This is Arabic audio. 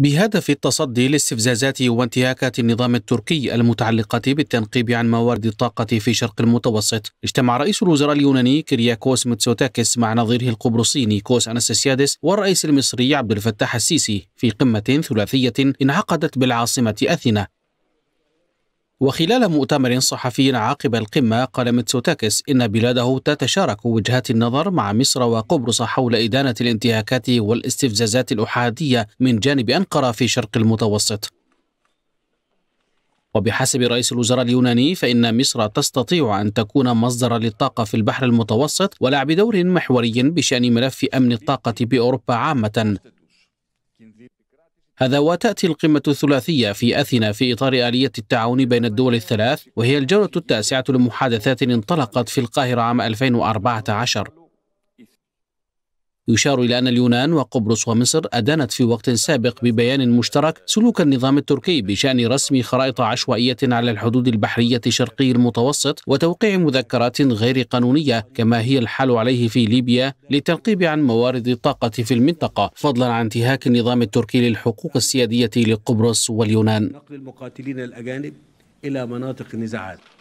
بهدف التصدي لاستفزازات وانتهاكات النظام التركي المتعلقة بالتنقيب عن موارد الطاقة في شرق المتوسط اجتمع رئيس الوزراء اليوناني كرياكوس متسوتاكس مع نظيره القبرصي نيكوس أنستاسيادس والرئيس المصري عبد الفتاح السيسي في قمة ثلاثية انعقدت بالعاصمة أثينا وخلال مؤتمر صحفي عقب القمة قال ميتسوتاكس إن بلاده تتشارك وجهات النظر مع مصر وقبرص حول إدانة الانتهاكات والاستفزازات الأحادية من جانب أنقرة في شرق المتوسط وبحسب رئيس الوزراء اليوناني فإن مصر تستطيع أن تكون مصدرا للطاقة في البحر المتوسط ولعب دور محوري بشأن ملف أمن الطاقة بأوروبا عامة هذا وتأتي القمة الثلاثية في أثينا في إطار آلية التعاون بين الدول الثلاث وهي الجولة التاسعة لمحادثات انطلقت في القاهرة عام 2014 يشار إلى أن اليونان وقبرص ومصر أدانت في وقت سابق ببيان مشترك سلوك النظام التركي بشأن رسم خرائط عشوائية على الحدود البحرية شرقي المتوسط وتوقيع مذكرات غير قانونية كما هي الحال عليه في ليبيا للتنقيب عن موارد الطاقة في المنطقة فضلا عن انتهاك النظام التركي للحقوق السيادية لقبرص واليونان نقل المقاتلين الأجانب إلى مناطق النزاعات